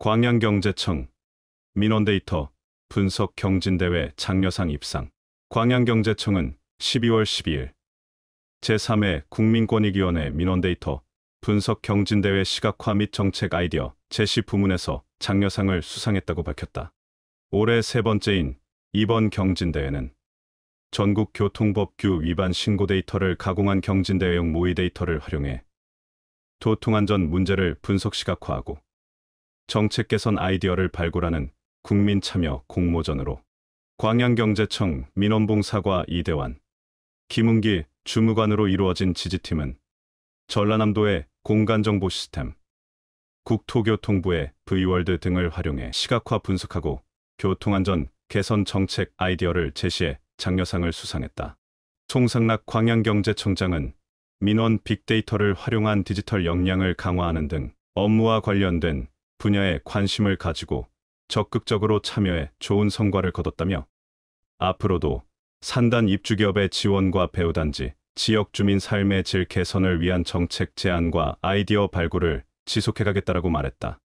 광양경제청 민원데이터 분석 경진대회 장려상 입상 광양경제청은 12월 12일 제3회 국민권익위원회 민원데이터 분석 경진대회 시각화 및 정책 아이디어 제시 부문에서 장려상을 수상했다고 밝혔다. 올해 세 번째인 이번 경진대회는 전국 교통법규 위반 신고 데이터를 가공한 경진대회용 모의 데이터를 활용해 교통안전 문제를 분석 시각화하고 정책 개선 아이디어를 발굴하는 국민 참여 공모전으로 광양경제청 민원봉 사과 이대환, 김은기 주무관으로 이루어진 지지팀은 전라남도의 공간정보 시스템, 국토교통부의 V월드 등을 활용해 시각화 분석하고 교통안전 개선 정책 아이디어를 제시해 장려상을 수상했다. 총상락 광양경제청장은 민원 빅데이터를 활용한 디지털 역량을 강화하는 등 업무와 관련된 분야에 관심을 가지고 적극적으로 참여해 좋은 성과를 거뒀다며 앞으로도 산단 입주기업의 지원과 배우단지, 지역 주민 삶의 질 개선을 위한 정책 제안과 아이디어 발굴을 지속해가겠다라고 말했다.